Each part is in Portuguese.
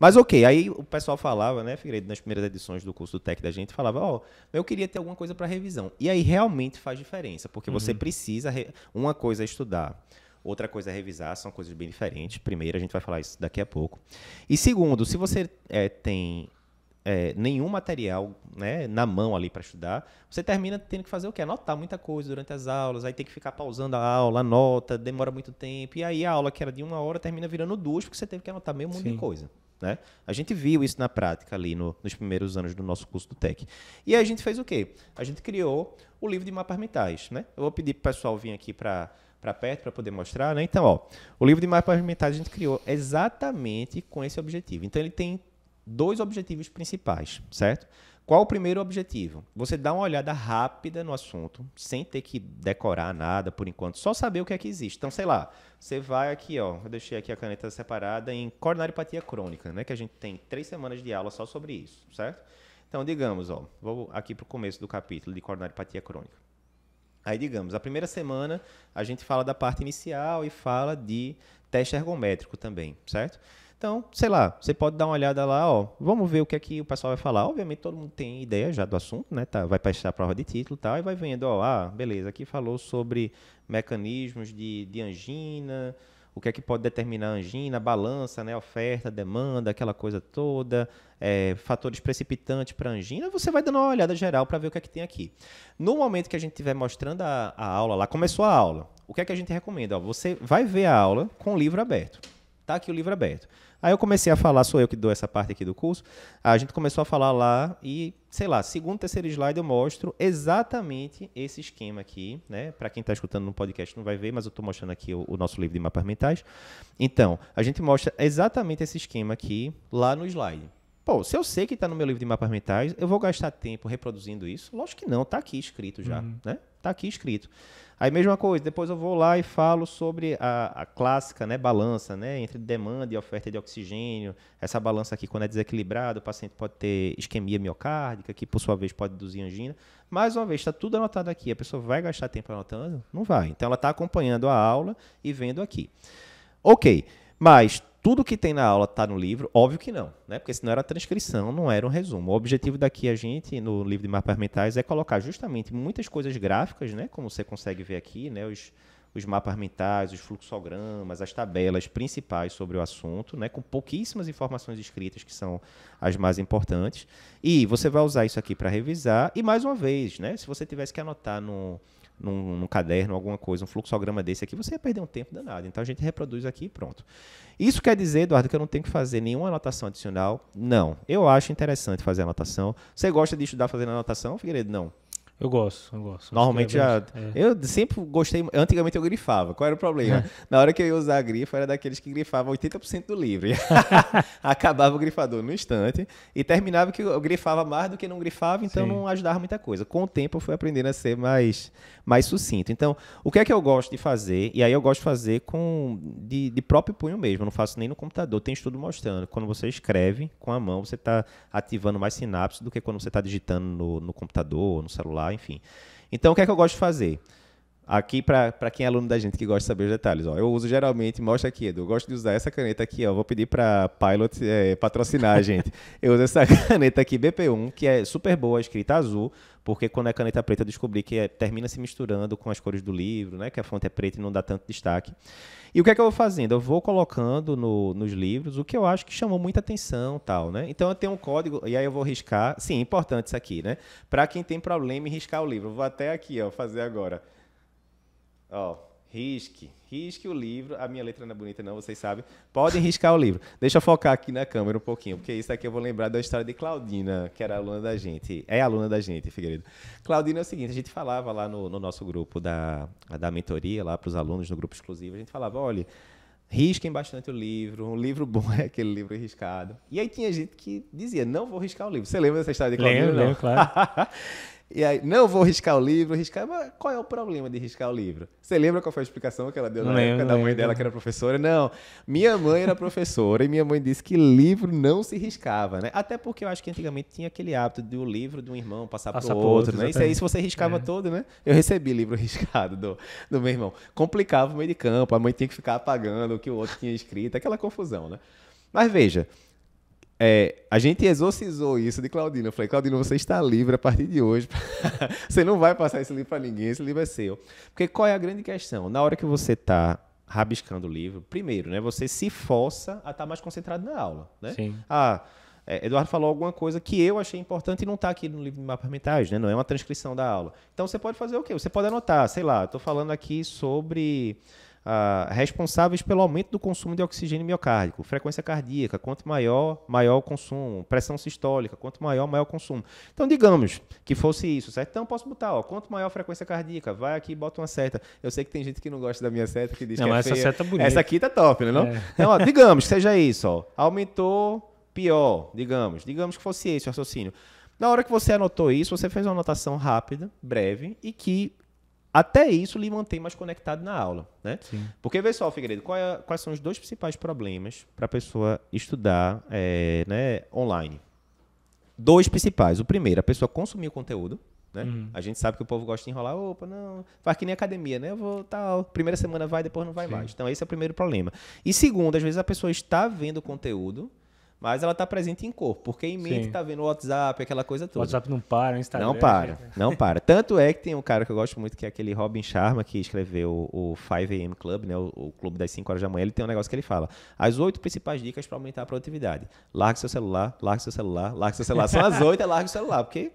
Mas ok, aí o pessoal falava, né, Figueiredo, nas primeiras edições do curso do TEC da gente, falava, ó, oh, eu queria ter alguma coisa para revisão. E aí realmente faz diferença, porque uhum. você precisa, re... uma coisa é estudar, outra coisa é revisar, são coisas bem diferentes. Primeiro, a gente vai falar isso daqui a pouco. E segundo, se você é, tem é, nenhum material né, na mão ali para estudar, você termina tendo que fazer o quê? Anotar muita coisa durante as aulas, aí tem que ficar pausando a aula, anota, demora muito tempo, e aí a aula que era de uma hora termina virando duas, porque você teve que anotar meio mundo Sim. de coisa. Né? A gente viu isso na prática ali no, nos primeiros anos do nosso curso do TEC. E aí a gente fez o quê? A gente criou o livro de mapas mentais. Né? Eu vou pedir para o pessoal vir aqui para perto para poder mostrar. Né? Então, ó, o livro de mapas mentais a gente criou exatamente com esse objetivo. Então, ele tem dois objetivos principais, certo? Qual o primeiro objetivo? Você dá uma olhada rápida no assunto, sem ter que decorar nada por enquanto, só saber o que é que existe. Então, sei lá, você vai aqui, ó, eu deixei aqui a caneta separada em coronariopatia crônica, né? Que a gente tem três semanas de aula só sobre isso, certo? Então, digamos, ó, vou aqui para o começo do capítulo de coronariopatia crônica. Aí, digamos, a primeira semana a gente fala da parte inicial e fala de teste ergométrico também, certo? Então, sei lá, você pode dar uma olhada lá, ó. Vamos ver o que é que o pessoal vai falar. Obviamente, todo mundo tem ideia já do assunto, né? Tá, vai prestar prova de título e tal, e vai vendo, ó, ah, beleza, aqui falou sobre mecanismos de, de angina, o que é que pode determinar a angina, balança, né? Oferta, demanda, aquela coisa toda, é, fatores precipitantes para angina. Você vai dando uma olhada geral para ver o que é que tem aqui. No momento que a gente estiver mostrando a, a aula lá, começou a aula. O que é que a gente recomenda? Ó, você vai ver a aula com o livro aberto. Tá aqui o livro aberto. Aí eu comecei a falar, sou eu que dou essa parte aqui do curso. A gente começou a falar lá e, sei lá, segundo, terceiro slide eu mostro exatamente esse esquema aqui, né? Para quem está escutando no podcast não vai ver, mas eu estou mostrando aqui o, o, nosso livro de mapas mentais. Então, a gente mostra exatamente esse esquema aqui lá no slide. Pô, se eu sei que está no meu livro de mapas mentais, eu vou gastar tempo reproduzindo isso? Lógico que não, está aqui escrito já, uhum. né? Está aqui escrito. Aí mesma coisa, depois eu vou lá e falo sobre a, a, clássica né, balança né, entre demanda e oferta de oxigênio. Essa balança aqui, quando é desequilibrada, o paciente pode ter isquemia miocárdica, que por sua vez pode induzir angina. Mais uma vez, está tudo anotado aqui. A pessoa vai gastar tempo anotando? Não vai. Então ela está acompanhando a aula e vendo aqui. Ok. Mas tudo que tem na aula está no livro? Óbvio que não, né? Porque senão era transcrição, não era um resumo. O objetivo daqui a gente, no livro de mapas mentais, é colocar justamente muitas coisas gráficas, né? Como você consegue ver aqui, né? Os, os mapas mentais, os fluxogramas, as tabelas principais sobre o assunto, né, com pouquíssimas informações escritas que são as mais importantes. E você vai usar isso aqui para revisar. E mais uma vez, né, se você tivesse que anotar no, num, num, caderno, alguma coisa, um fluxograma desse aqui, você ia perder um tempo danado. Então a gente reproduz aqui e pronto. Isso quer dizer, Eduardo, que eu não tenho que fazer nenhuma anotação adicional? Não. Eu acho interessante fazer anotação. Você gosta de estudar fazendo anotação, Figueiredo? Não. Eu gosto, eu gosto. Normalmente já. É. Eu sempre gostei. Antigamente eu grifava. Qual era o problema? É. Na hora que eu ia usar a grifa, era daqueles que grifavam 80% do livro. Acabava o grifador no instante e terminava que eu grifava mais do que não grifava, então Sim. não ajudava muita coisa. Com o tempo eu fui aprendendo a ser mais, mais sucinto. Então, o que é que eu gosto de fazer? E aí eu gosto de fazer com de, de próprio punho mesmo. Eu não faço nem no computador. Tem estudo mostrando. Quando você escreve com a mão, você está ativando mais sinapses do que quando você está digitando no, no computador, no celular enfim. Então, o que é que eu gosto de fazer? Aqui, para quem é aluno da gente que gosta de saber os detalhes, ó, eu uso geralmente, mostra aqui, Edu, eu gosto de usar essa caneta aqui, ó, vou pedir para Pilot é, patrocinar a gente. eu uso essa caneta aqui, BP1, que é super boa, escrita azul, porque quando é caneta preta eu descobri que é, termina se misturando com as cores do livro, né? Que a fonte é preta e não dá tanto destaque. E o que é que eu vou fazendo? Eu vou colocando no, nos livros o que eu acho que chamou muita atenção, tal, né? Então eu tenho um código e aí eu vou riscar. Sim, é importante isso aqui, né? Para quem tem problema em riscar o livro, eu vou até aqui, ó, fazer agora. Ó, Risque. Risque o livro. A minha letra não é bonita, não, vocês sabem. Podem riscar o livro. Deixa eu focar aqui na câmera um pouquinho, porque isso aqui eu vou lembrar da história de Claudina, que era aluna da gente. É aluna da gente, Figueiredo. Claudina é o seguinte: a gente falava lá no, no nosso grupo da, da mentoria, lá para os alunos, no grupo exclusivo, a gente falava: olha, risquem bastante o livro. Um livro bom é aquele livro riscado. E aí tinha gente que dizia: não vou riscar o livro. Você lembra dessa história de Claudina? Lembro, não? lembro claro. E aí, não vou riscar o livro, riscar. Mas qual é o problema de riscar o livro? Você lembra qual foi a explicação que ela deu na época da mãe dela, que era professora? Não. Minha mãe era professora e minha mãe disse que livro não se riscava, né? Até porque eu acho que antigamente tinha aquele hábito do livro de um irmão passar, passar pro outro, outro né? Isso aí, se você riscava é. todo, né? Eu recebi livro riscado do, do meu irmão. Complicava o meio de campo, a mãe tinha que ficar apagando o que o outro tinha escrito, aquela confusão, né? Mas veja, é, a gente exorcizou isso de Claudina. Eu falei, Claudina, você está livre a partir de hoje. você não vai passar esse livro para ninguém, esse livro é seu. Porque qual é a grande questão? Na hora que você está rabiscando o livro, primeiro, né, você se força a estar tá mais concentrado na aula. Né? Sim. Ah, é, Eduardo falou alguma coisa que eu achei importante e não está aqui no livro de mapas né? não é uma transcrição da aula. Então você pode fazer o quê? Você pode anotar, sei lá, estou falando aqui sobre ah, responsáveis pelo aumento do consumo de oxigênio miocárdico. Frequência cardíaca, quanto maior, maior o consumo. Pressão sistólica, quanto maior, maior o consumo. Então, digamos que fosse isso, certo? Então, posso botar, ó, quanto maior a frequência cardíaca, vai aqui e bota uma seta. Eu sei que tem gente que não gosta da minha seta, que diz não, que é essa feia. seta é bonita. Essa aqui tá top, né? Não? É. Então, ó, digamos que seja isso, ó. Aumentou, pior, digamos. Digamos que fosse esse o raciocínio. Na hora que você anotou isso, você fez uma anotação rápida, breve, e que até isso lhe mantém mais conectado na aula. Né? Sim. Porque, vê só, Figueiredo, é, quais são os dois principais problemas para a pessoa estudar é, né, online? Dois principais. O primeiro, a pessoa consumir o conteúdo. Né? Uhum. A gente sabe que o povo gosta de enrolar, opa, não, faz que nem academia, né? Eu vou tal, primeira semana vai, depois não vai Sim. mais. Então esse é o primeiro problema. E segundo, às vezes a pessoa está vendo o conteúdo, mas ela está presente em corpo, porque em mente é está vendo o WhatsApp, aquela coisa toda. O WhatsApp não para, o Instagram. Não para, não para. Tanto é que tem um cara que eu gosto muito, que é aquele Robin Sharma, que escreveu o 5 AM Club, né? O, o, clube das 5 horas da manhã. Ele tem um negócio que ele fala: as oito principais dicas para aumentar a produtividade. Largue seu celular, largue seu celular, largue seu celular. São as oito, é largue o celular, porque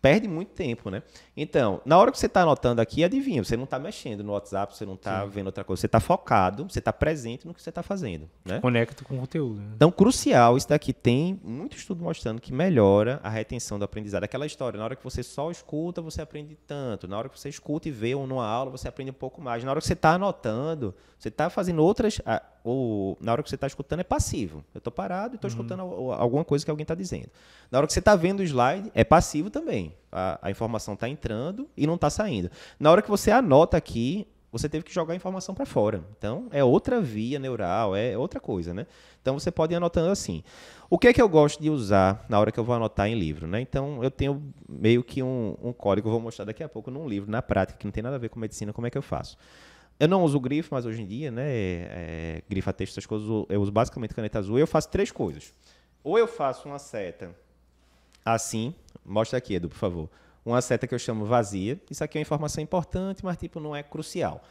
perde muito tempo, né? Então, na hora que você está anotando aqui, adivinha, você não está mexendo no WhatsApp, você não está vendo outra coisa, você está focado, você está presente no que você está fazendo, né? Conecta com o conteúdo. Né? Então, crucial, isso daqui tem muito estudo mostrando que melhora a retenção do aprendizado. Aquela história, na hora que você só escuta, você aprende tanto. Na hora que você escuta e vê ou numa aula, você aprende um pouco mais. Na hora que você está anotando, você está fazendo outras o, na hora que você está escutando é passivo. Eu estou parado e estou uhum. escutando alguma coisa que alguém está dizendo. Na hora que você está vendo o slide, é passivo também. A, a informação está entrando e não está saindo. Na hora que você anota aqui, você teve que jogar a informação para fora. Então, é outra via neural, é outra coisa, né? Então, você pode ir anotando assim. O que é que eu gosto de usar na hora que eu vou anotar em livro, né? Então, eu tenho meio que um, um código, vou mostrar daqui a pouco num livro, na prática, que não tem nada a ver com medicina, como é que eu faço. Eu não uso grifo, mas hoje em dia, né? É, é grifa texto, essas coisas, eu uso basicamente caneta azul. Eu faço três coisas. Ou eu faço uma seta assim, mostra aqui, Edu, por favor. Uma seta que eu chamo vazia. Isso aqui é uma informação importante, mas tipo, não é crucial.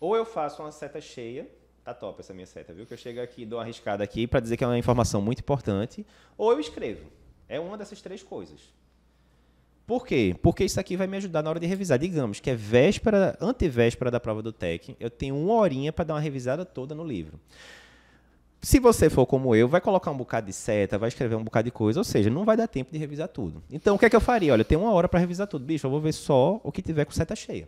Ou eu faço uma seta cheia, tá top essa minha seta, viu? Que eu chego aqui, dou uma arriscada aqui para dizer que é uma informação muito importante. Ou eu escrevo. É uma dessas três coisas. Por quê? Porque isso aqui vai me ajudar na hora de revisar. Digamos que é véspera, antevéspera da prova do TEC, eu tenho uma horinha para dar uma revisada toda no livro. Se você for como eu, vai colocar um bocado de seta, vai escrever um bocado de coisa, ou seja, não vai dar tempo de revisar tudo. Então, o que é que eu faria? Olha, eu tenho uma hora para revisar tudo. Bicho, eu vou ver só o que tiver com seta cheia.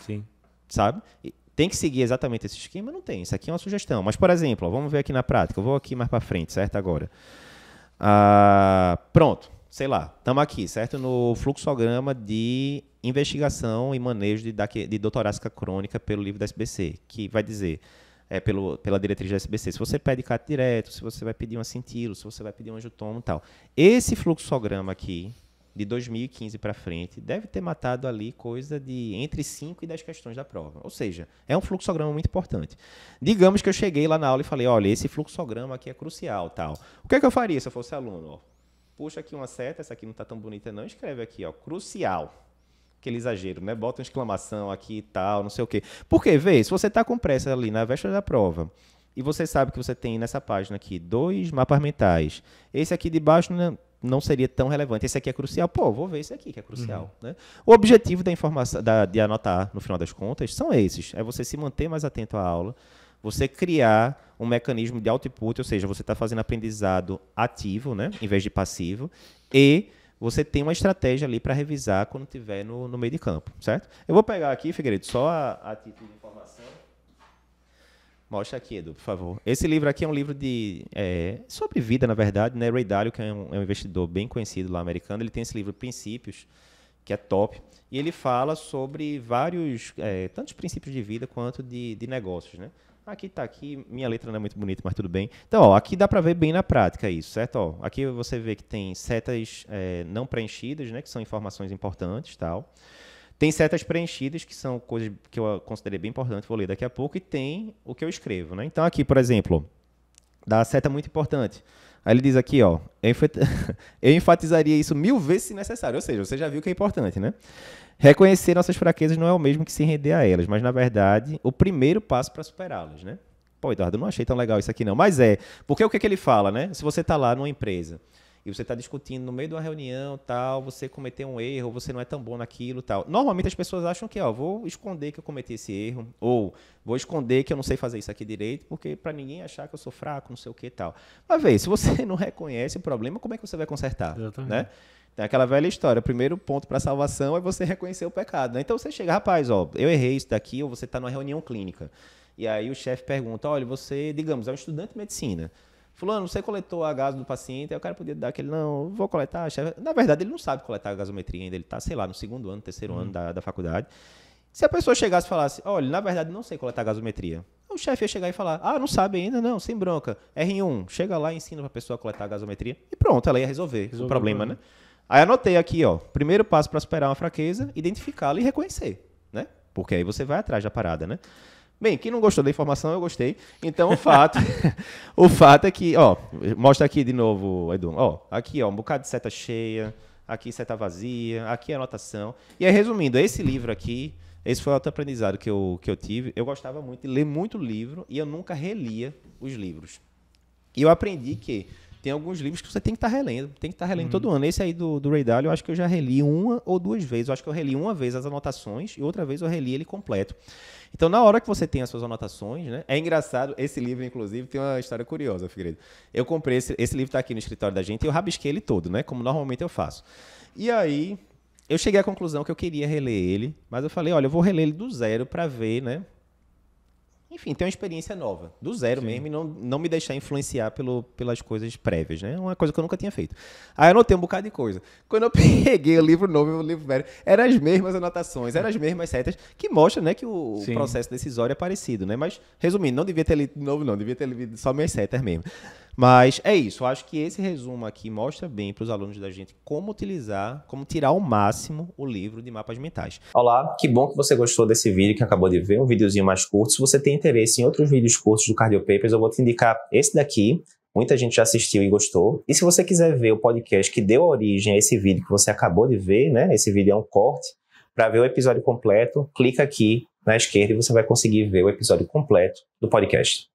Sim. Sabe? E tem que seguir exatamente esse esquema? Não tem. Isso aqui é uma sugestão. Mas, por exemplo, ó, vamos ver aqui na prática. Eu vou aqui mais para frente, certo? Agora. Ah, pronto sei lá, estamos aqui, certo? No fluxograma de investigação e manejo de, de, de doutorásica crônica pelo livro da SBC, que vai dizer, é, pelo, pela diretriz da SBC, se você pede cato direto, se você vai pedir um assintilo, se você vai pedir um angiotomo e tal. Esse fluxograma aqui, de 2015 para frente, deve ter matado ali coisa de entre 5 e 10 questões da prova. Ou seja, é um fluxograma muito importante. Digamos que eu cheguei lá na aula e falei, olha, esse fluxograma aqui é crucial, tal. O que, é que eu faria se eu fosse aluno? puxa aqui uma seta, essa aqui não está tão bonita não, escreve aqui, ó, crucial. Aquele exagero, né? Bota uma exclamação aqui e tal, não sei o quê. Porque, vê, se você está com pressa ali na véspera da prova, e você sabe que você tem nessa página aqui dois mapas mentais, esse aqui de baixo não, não seria tão relevante, esse aqui é crucial, pô, vou ver esse aqui que é crucial, uhum. né? O objetivo da informação, da, de anotar, no final das contas, são esses. É você se manter mais atento à aula, você criar um mecanismo de output, ou seja, você está fazendo aprendizado ativo, né, em vez de passivo, e você tem uma estratégia ali para revisar quando tiver no, no, meio de campo, certo? Eu vou pegar aqui, Figueiredo, só a, a título de informação. Mostra aqui, Edu, por favor. Esse livro aqui é um livro de é, sobre vida, na verdade, né? Ray Dalio, que é um, é um investidor bem conhecido lá americano, ele tem esse livro Princípios, que é top. E ele fala sobre vários, é, tantos princípios de vida quanto de, de negócios, né? Aqui está aqui, minha letra não é muito bonita, mas tudo bem. Então, ó, aqui dá para ver bem na prática isso, certo? Ó, aqui você vê que tem setas é, não preenchidas, né, que são informações importantes, tal. Tem setas preenchidas, que são coisas que eu considerei bem importantes, vou ler daqui a pouco, e tem o que eu escrevo, né? Então, aqui, por exemplo, dá seta muito importante. Aí ele diz aqui, ó, eu enfatizaria isso mil vezes se necessário. Ou seja, você já viu que é importante, né? Reconhecer nossas fraquezas não é o mesmo que se render a elas, mas na verdade o primeiro passo para superá-las, né? Pô, Eduardo, eu não achei tão legal isso aqui não. Mas é, porque o que, é que ele fala, né? Se você está lá numa empresa e você está discutindo no meio de uma reunião, tal, você cometeu um erro, você não é tão bom naquilo, tal. Normalmente as pessoas acham que, ó, vou esconder que eu cometi esse erro, ou vou esconder que eu não sei fazer isso aqui direito, porque para ninguém achar que eu sou fraco, não sei o que, tal. Mas vê, se você não reconhece o problema, como é que você vai consertar, Exatamente. né? Tem aquela velha história, o primeiro ponto para salvação é você reconhecer o pecado, né? Então você chega, rapaz, ó, eu errei isso daqui, ou você está numa reunião clínica. E aí o chefe pergunta, olha, você, digamos, é um estudante de medicina. Fulano, você coletou a gás do paciente? Aí o cara podia dar aquele, não, vou coletar. Na verdade, ele não sabe coletar a gasometria ainda, ele está, sei lá, no segundo ano, terceiro uhum. ano da, da faculdade. Se a pessoa chegasse e falasse, olha, na verdade não sei coletar gasometria, o chefe ia chegar e falar, ah, não sabe ainda, não, sem bronca. É R1, chega lá e ensina para a pessoa a coletar a gasometria e pronto, ela ia resolver Resolveu, o problema, né? né? Aí anotei aqui, ó, primeiro passo para superar uma fraqueza, identificá-la e reconhecer, né? Porque aí você vai atrás da parada, né? Bem, quem não gostou da informação, eu gostei. Então, o fato, o fato é que, ó, mostra aqui de novo, Edu. Ó, aqui, ó, um bocado de seta cheia, aqui seta vazia, aqui anotação. E aí, resumindo, esse livro aqui, esse foi outro aprendizado que eu, que eu tive. Eu gostava muito de ler muito livro e eu nunca relia os livros. E eu aprendi que tem alguns livros que você tem que estar tá relendo. Tem que estar tá relendo uhum. todo ano. Esse aí do, do Ray Dalio, eu acho que eu já reli uma ou duas vezes. Eu acho que eu reli uma vez as anotações e outra vez eu reli ele completo. Então, na hora que você tem as suas anotações, né? É engraçado, esse livro, inclusive, tem uma história curiosa, Figueiredo. Eu comprei esse, esse livro, está aqui no escritório da gente, e eu rabisquei ele todo, né? Como normalmente eu faço. E aí, eu cheguei à conclusão que eu queria reler ele, mas eu falei, olha, eu vou reler ele do zero para ver, né? enfim, ter uma experiência nova, do zero Sim. mesmo, e não, não me deixar influenciar pelo, pelas coisas prévias, né? É uma coisa que eu nunca tinha feito. Aí eu anotei um bocado de coisa. Quando eu peguei o livro novo e o livro velho, eram as mesmas anotações, eram as mesmas setas, que mostra, né, que o Sim. processo decisório é parecido, né? Mas, resumindo, não devia ter lido de novo, não, devia ter lido só minhas setas mesmo. Mas é isso. Eu acho que esse resumo aqui mostra bem para os alunos da gente como utilizar, como tirar ao máximo o livro de mapas mentais. Olá, que bom que você gostou desse vídeo que acabou de ver, um videozinho mais curto. Se você tem interesse em outros vídeos curtos do Cardio Papers, eu vou te indicar esse daqui. Muita gente já assistiu e gostou. E se você quiser ver o podcast que deu origem a esse vídeo que você acabou de ver, né? Esse vídeo é um corte. Para ver o episódio completo, clica aqui na esquerda e você vai conseguir ver o episódio completo do podcast.